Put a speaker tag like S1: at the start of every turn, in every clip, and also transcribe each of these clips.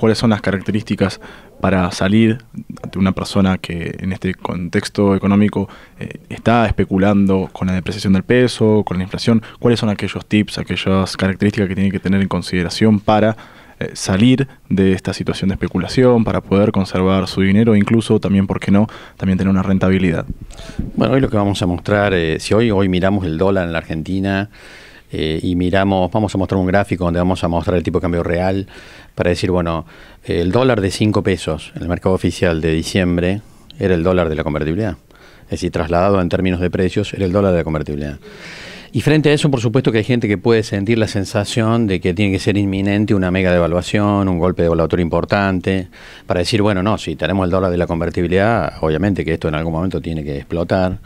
S1: cuáles son las características para salir de una persona que en este contexto económico eh, está especulando con la depreciación del peso, con la inflación, cuáles son aquellos tips, aquellas características que tiene que tener en consideración para eh, salir de esta situación de especulación para poder conservar su dinero, incluso también, ¿por qué no?, también tener una rentabilidad.
S2: Bueno, hoy lo que vamos a mostrar, eh, si hoy, hoy miramos el dólar en la Argentina, y miramos, vamos a mostrar un gráfico donde vamos a mostrar el tipo de cambio real para decir, bueno, el dólar de 5 pesos en el mercado oficial de diciembre era el dólar de la convertibilidad. Es decir, trasladado en términos de precios, era el dólar de la convertibilidad. Y frente a eso, por supuesto que hay gente que puede sentir la sensación de que tiene que ser inminente una mega devaluación, un golpe de devaluador importante, para decir, bueno, no, si tenemos el dólar de la convertibilidad, obviamente que esto en algún momento tiene que explotar.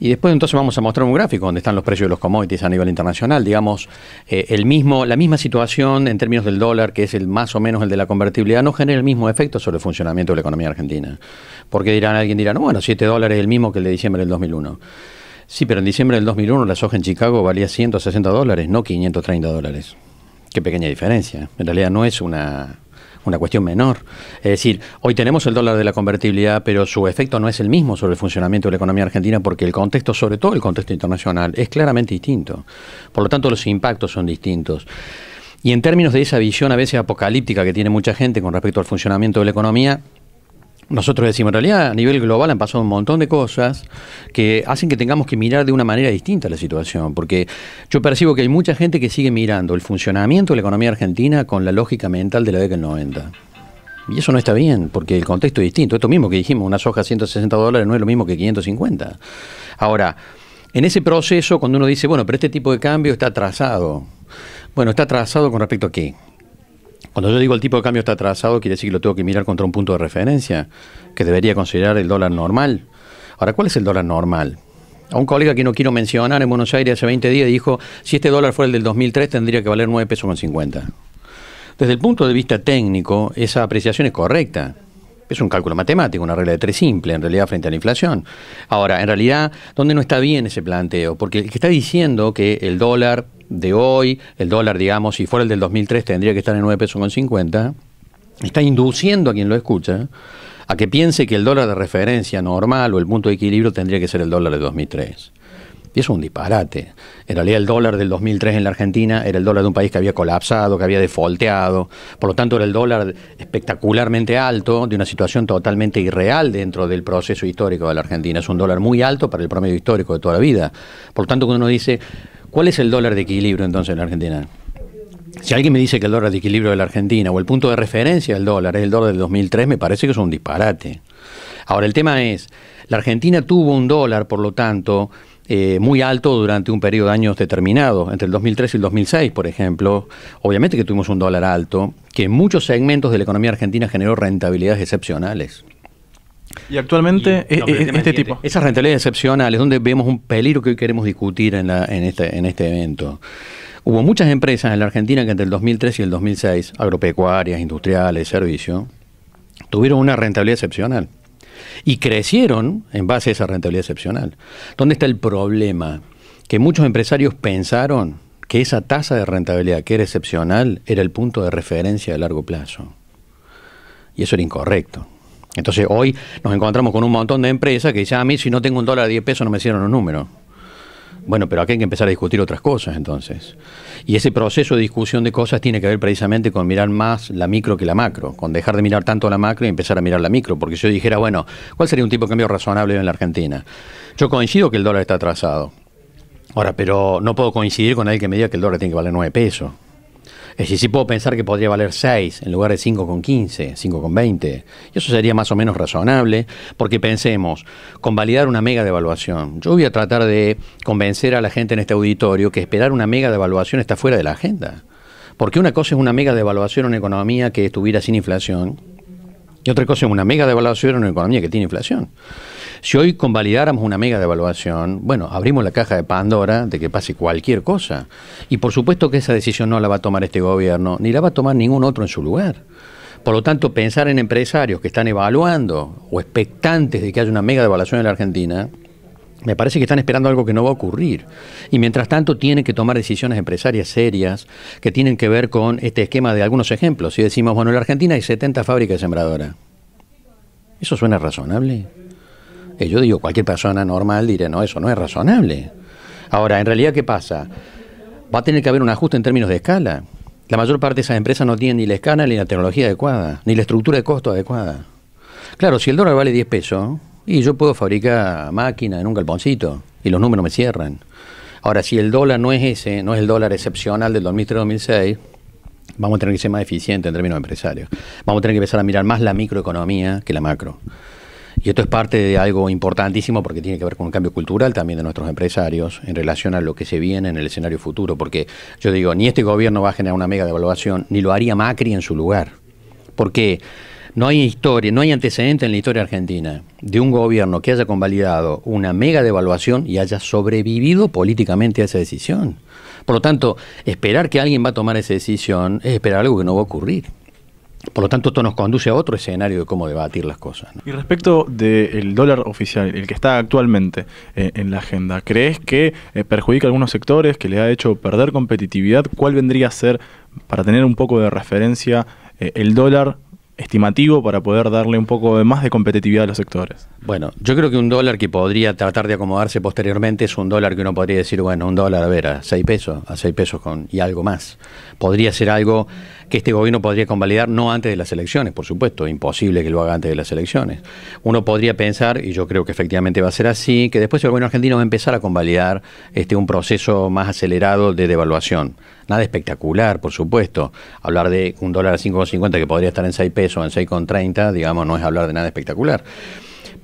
S2: Y después entonces vamos a mostrar un gráfico donde están los precios de los commodities a nivel internacional. Digamos, eh, el mismo, la misma situación en términos del dólar, que es el más o menos el de la convertibilidad, no genera el mismo efecto sobre el funcionamiento de la economía argentina. Porque dirán, alguien dirá, no, bueno, 7 dólares es el mismo que el de diciembre del 2001. Sí, pero en diciembre del 2001 la soja en Chicago valía 160 dólares, no 530 dólares. Qué pequeña diferencia. En realidad no es una una cuestión menor. Es decir, hoy tenemos el dólar de la convertibilidad, pero su efecto no es el mismo sobre el funcionamiento de la economía argentina porque el contexto, sobre todo el contexto internacional, es claramente distinto. Por lo tanto, los impactos son distintos. Y en términos de esa visión a veces apocalíptica que tiene mucha gente con respecto al funcionamiento de la economía, nosotros decimos, en realidad a nivel global han pasado un montón de cosas que hacen que tengamos que mirar de una manera distinta la situación, porque yo percibo que hay mucha gente que sigue mirando el funcionamiento de la economía argentina con la lógica mental de la década del 90. Y eso no está bien, porque el contexto es distinto. Esto mismo que dijimos, una soja a 160 dólares no es lo mismo que 550. Ahora, en ese proceso, cuando uno dice, bueno, pero este tipo de cambio está atrasado, bueno, está atrasado con respecto a qué? Cuando yo digo el tipo de cambio está atrasado, quiere decir que lo tengo que mirar contra un punto de referencia, que debería considerar el dólar normal. Ahora, ¿cuál es el dólar normal? A un colega que no quiero mencionar en Buenos Aires hace 20 días dijo, si este dólar fuera el del 2003 tendría que valer 9 pesos con 50. Desde el punto de vista técnico, esa apreciación es correcta es un cálculo matemático, una regla de tres simple, en realidad, frente a la inflación. Ahora, en realidad, ¿dónde no está bien ese planteo? Porque el que está diciendo que el dólar de hoy, el dólar, digamos, si fuera el del 2003, tendría que estar en 9 pesos con 50, está induciendo a quien lo escucha a que piense que el dólar de referencia normal o el punto de equilibrio tendría que ser el dólar de 2003. Y eso es un disparate. En realidad el dólar del 2003 en la Argentina era el dólar de un país que había colapsado, que había defolteado. Por lo tanto era el dólar espectacularmente alto de una situación totalmente irreal dentro del proceso histórico de la Argentina. Es un dólar muy alto para el promedio histórico de toda la vida. Por lo tanto cuando uno dice, ¿cuál es el dólar de equilibrio entonces en la Argentina? Si alguien me dice que el dólar de equilibrio de la Argentina o el punto de referencia del dólar es el dólar del 2003, me parece que es un disparate. Ahora, el tema es, la Argentina tuvo un dólar, por lo tanto, eh, muy alto durante un periodo de años determinado, entre el 2003 y el 2006, por ejemplo. Obviamente que tuvimos un dólar alto, que en muchos segmentos de la economía argentina generó rentabilidades excepcionales. Y actualmente eh, eh, este tipo. Esas rentabilidades excepcionales, donde vemos un peligro que hoy queremos discutir este, en este evento. Hubo muchas empresas en la Argentina que entre el 2003 y el 2006, agropecuarias, industriales, servicios, tuvieron una rentabilidad excepcional y crecieron en base a esa rentabilidad excepcional. ¿Dónde está el problema? Que muchos empresarios pensaron que esa tasa de rentabilidad que era excepcional era el punto de referencia a largo plazo. Y eso era incorrecto. Entonces hoy nos encontramos con un montón de empresas que dicen, ah, a mí si no tengo un dólar a 10 pesos no me hicieron un número. Bueno, pero aquí hay que empezar a discutir otras cosas entonces. Y ese proceso de discusión de cosas tiene que ver precisamente con mirar más la micro que la macro, con dejar de mirar tanto la macro y empezar a mirar la micro. Porque si yo dijera, bueno, ¿cuál sería un tipo de cambio razonable en la Argentina? Yo coincido que el dólar está atrasado. Ahora, pero no puedo coincidir con alguien que me diga que el dólar tiene que valer 9 pesos. Es decir, si puedo pensar que podría valer 6 en lugar de 5,15, 5,20. Y eso sería más o menos razonable, porque pensemos, convalidar una mega devaluación. Yo voy a tratar de convencer a la gente en este auditorio que esperar una mega devaluación está fuera de la agenda. Porque una cosa es una mega devaluación en una economía que estuviera sin inflación, y otra cosa es una mega devaluación en una economía que tiene inflación. Si hoy convalidáramos una mega devaluación, bueno, abrimos la caja de Pandora de que pase cualquier cosa. Y por supuesto que esa decisión no la va a tomar este gobierno, ni la va a tomar ningún otro en su lugar. Por lo tanto, pensar en empresarios que están evaluando o expectantes de que haya una mega devaluación en la Argentina, me parece que están esperando algo que no va a ocurrir. Y mientras tanto tienen que tomar decisiones empresarias serias que tienen que ver con este esquema de algunos ejemplos. Si decimos, bueno, en la Argentina hay 70 fábricas sembradoras. ¿Eso suena razonable? yo digo, cualquier persona normal dirá, no, eso no es razonable. Ahora, en realidad, ¿qué pasa? Va a tener que haber un ajuste en términos de escala. La mayor parte de esas empresas no tienen ni la escala, ni la tecnología adecuada, ni la estructura de costo adecuada. Claro, si el dólar vale 10 pesos, y yo puedo fabricar máquinas en un galponcito, y los números me cierran. Ahora, si el dólar no es ese, no es el dólar excepcional del 2003-2006, vamos a tener que ser más eficientes en términos empresarios. Vamos a tener que empezar a mirar más la microeconomía que la macro. Y esto es parte de algo importantísimo porque tiene que ver con un cambio cultural también de nuestros empresarios en relación a lo que se viene en el escenario futuro. Porque yo digo, ni este gobierno va a generar una mega devaluación, ni lo haría Macri en su lugar. Porque no hay historia, no hay antecedente en la historia argentina de un gobierno que haya convalidado una mega devaluación y haya sobrevivido políticamente a esa decisión. Por lo tanto, esperar que alguien va a tomar esa decisión es esperar algo que no va a ocurrir. Por lo tanto, esto nos conduce a otro escenario de cómo debatir las cosas. Y respecto
S1: del dólar oficial, el que está actualmente eh, en la agenda, ¿crees que eh, perjudica a algunos sectores, que le ha hecho perder competitividad? ¿Cuál vendría a ser, para tener un poco de referencia, eh, el dólar estimativo para poder darle un poco de más de competitividad a los sectores?
S2: Bueno, yo creo que un dólar que podría tratar de acomodarse posteriormente es un dólar que uno podría decir, bueno, un dólar, a ver, a 6 pesos, a 6 pesos con, y algo más. Podría ser algo que este gobierno podría convalidar no antes de las elecciones, por supuesto, imposible que lo haga antes de las elecciones. Uno podría pensar, y yo creo que efectivamente va a ser así, que después el gobierno argentino va a empezar a convalidar este, un proceso más acelerado de devaluación. Nada espectacular, por supuesto. Hablar de un dólar a 5,50 que podría estar en 6 pesos, en 6,30, digamos, no es hablar de nada espectacular.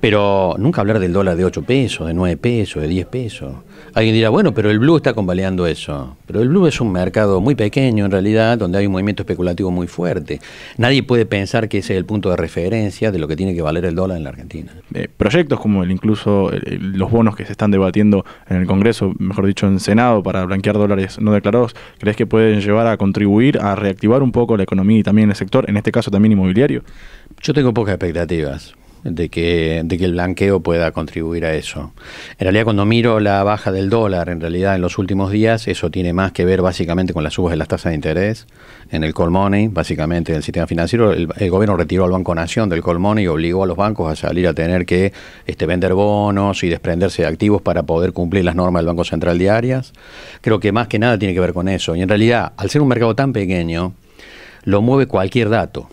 S2: Pero nunca hablar del dólar de 8 pesos, de 9 pesos, de 10 pesos. Alguien dirá, bueno, pero el blue está convaleando eso. Pero el blue es un mercado muy pequeño en realidad, donde hay un movimiento especulativo muy fuerte. Nadie puede pensar que ese es el punto de referencia de lo que tiene que valer el dólar en la Argentina.
S1: Eh, proyectos como el incluso los bonos que se están debatiendo en el Congreso, mejor dicho en Senado, para blanquear dólares no declarados, ¿crees que pueden llevar a contribuir a reactivar un poco la economía
S2: y también el sector, en este caso también inmobiliario? Yo tengo pocas expectativas de que, de que el blanqueo pueda contribuir a eso. En realidad, cuando miro la baja del dólar, en realidad en los últimos días, eso tiene más que ver básicamente con las subas de las tasas de interés en el call money, básicamente en el sistema financiero. El, gobierno retiró al Banco Nación del call money y obligó a los bancos a salir a tener que este, vender bonos y desprenderse de activos para poder cumplir las normas del Banco Central diarias. Creo que más que nada tiene que ver con eso. Y en realidad, al ser un mercado tan pequeño, lo mueve cualquier dato.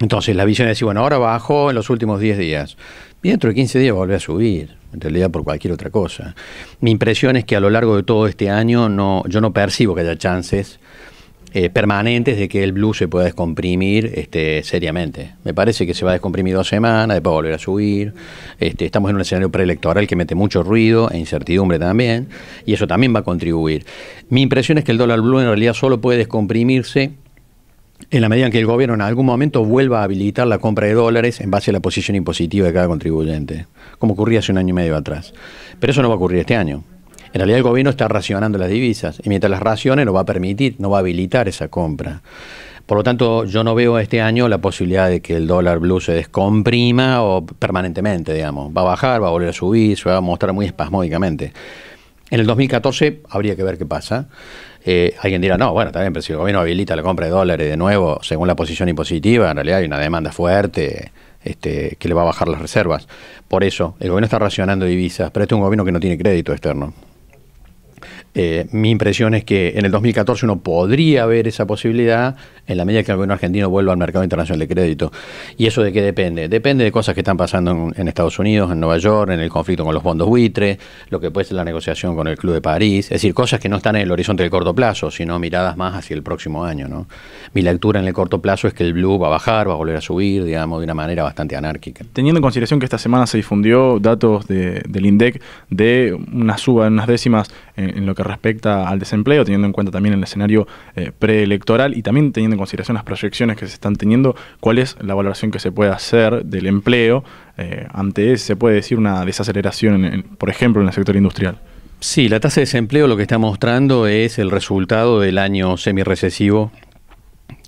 S2: Entonces la visión es decir, bueno, ahora bajó en los últimos 10 días. dentro de 15 días vuelve a subir, en realidad por cualquier otra cosa. Mi impresión es que a lo largo de todo este año no, yo no percibo que haya chances eh, permanentes de que el blue se pueda descomprimir este, seriamente. Me parece que se va a descomprimir dos semanas, después va a volver a subir. Este, estamos en un escenario preelectoral que mete mucho ruido e incertidumbre también, y eso también va a contribuir. Mi impresión es que el dólar blue en realidad solo puede descomprimirse en la medida en que el gobierno en algún momento vuelva a habilitar la compra de dólares en base a la posición impositiva de cada contribuyente, como ocurría hace un año y medio atrás. Pero eso no va a ocurrir este año. En realidad el gobierno está racionando las divisas y mientras las racione no va a permitir, no va a habilitar esa compra. Por lo tanto, yo no veo este año la posibilidad de que el dólar blue se descomprima o permanentemente, digamos. Va a bajar, va a volver a subir, se va a mostrar muy espasmódicamente. En el 2014 habría que ver qué pasa. Eh, alguien dirá, no, bueno, también, pero si el gobierno habilita la compra de dólares de nuevo, según la posición impositiva, en realidad hay una demanda fuerte este, que le va a bajar las reservas. Por eso, el gobierno está racionando divisas, pero este es un gobierno que no tiene crédito externo. Eh, mi impresión es que en el 2014 uno podría ver esa posibilidad en la medida que el gobierno argentino vuelva al mercado internacional de crédito. ¿Y eso de qué depende? Depende de cosas que están pasando en, Estados Unidos, en Nueva York, en el conflicto con los fondos buitres, lo que puede ser la negociación con el Club de París, es decir, cosas que no están en el horizonte del corto plazo, sino miradas más hacia el próximo año. Mi lectura en el corto plazo es que el blue va a bajar, va a volver a subir, digamos, de una manera bastante anárquica. Teniendo en consideración que esta semana
S1: se difundió datos del INDEC de una suba en unas décimas en, en lo que que respecta al desempleo, teniendo en cuenta también el escenario eh, preelectoral y también teniendo en consideración las proyecciones que se están teniendo, cuál es la valoración que se puede hacer del empleo eh, ante se puede decir, una desaceleración, por ejemplo, en el sector industrial.
S2: Sí, la tasa de desempleo lo que está mostrando es el resultado del año recesivo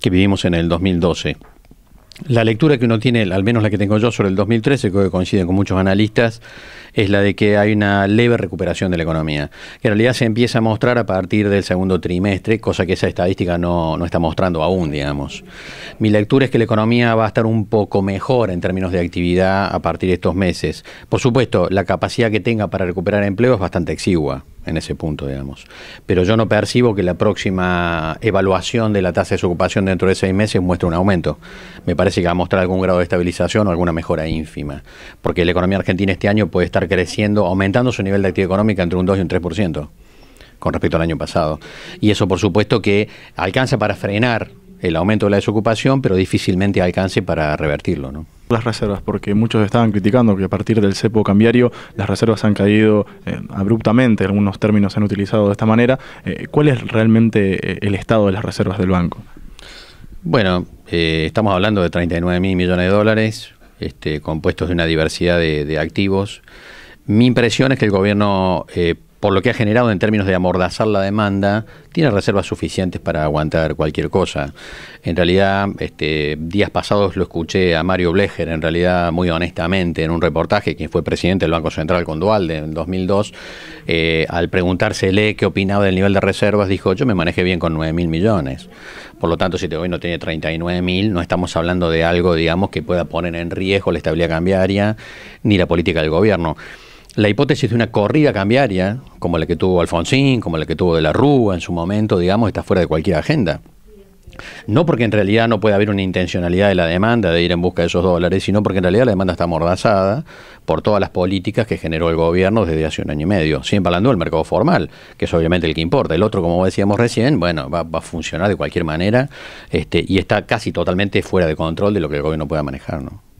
S2: que vivimos en el 2012 la lectura que uno tiene, al menos la que tengo yo sobre el 2013, que coincide con muchos analistas, es la de que hay una leve recuperación de la economía, que en realidad se empieza a mostrar a partir del segundo trimestre, cosa que esa estadística no, no está mostrando aún, digamos. Mi lectura es que la economía va a estar un poco mejor en términos de actividad a partir de estos meses. Por supuesto, la capacidad que tenga para recuperar empleo es bastante exigua en ese punto, digamos. Pero yo no percibo que la próxima evaluación de la tasa de desocupación dentro de seis meses muestre un aumento. Me parece que va a mostrar algún grado de estabilización o alguna mejora ínfima, porque la economía argentina este año puede estar creciendo, aumentando su nivel de actividad económica entre un 2 y un 3% con respecto al año pasado. Y eso, por supuesto, que alcanza para frenar el aumento de la desocupación, pero difícilmente alcance para revertirlo.
S1: Las reservas, porque muchos estaban criticando que a partir del cepo cambiario las reservas han caído eh, abruptamente, algunos términos se han utilizado de esta manera. Eh, ¿Cuál es realmente eh, el estado de las reservas del banco?
S2: Bueno, estamos hablando de 39 mil millones de dólares, este, compuestos de una diversidad de, de activos. Mi impresión es que el gobierno por lo que ha generado en términos de amordazar la demanda, tiene reservas suficientes para aguantar cualquier cosa. En realidad, este, días pasados lo escuché a Mario Blecher, en realidad muy honestamente, en un reportaje, quien fue presidente del Banco Central con Dualde en 2002, eh, al preguntársele qué opinaba del nivel de reservas, dijo, yo me manejé bien con 9.000 mil millones. Por lo tanto, si hoy no tiene 39.000... mil, no estamos hablando de algo, digamos, que pueda poner en riesgo la estabilidad cambiaria ni la política del gobierno la hipótesis de una corrida cambiaria, como la que tuvo Alfonsín, como la que tuvo de la Rúa en su momento, digamos, está fuera de cualquier agenda. No porque en realidad no pueda haber una intencionalidad de la demanda de ir en busca de esos dólares, sino porque en realidad la demanda está amordazada por todas las políticas que generó el gobierno desde hace un año y medio. Siempre hablando del mercado formal, que es obviamente el que importa. El otro, como decíamos recién, bueno, va, a funcionar de cualquier manera este, y está casi totalmente fuera de control de lo que el gobierno pueda manejar. ¿no?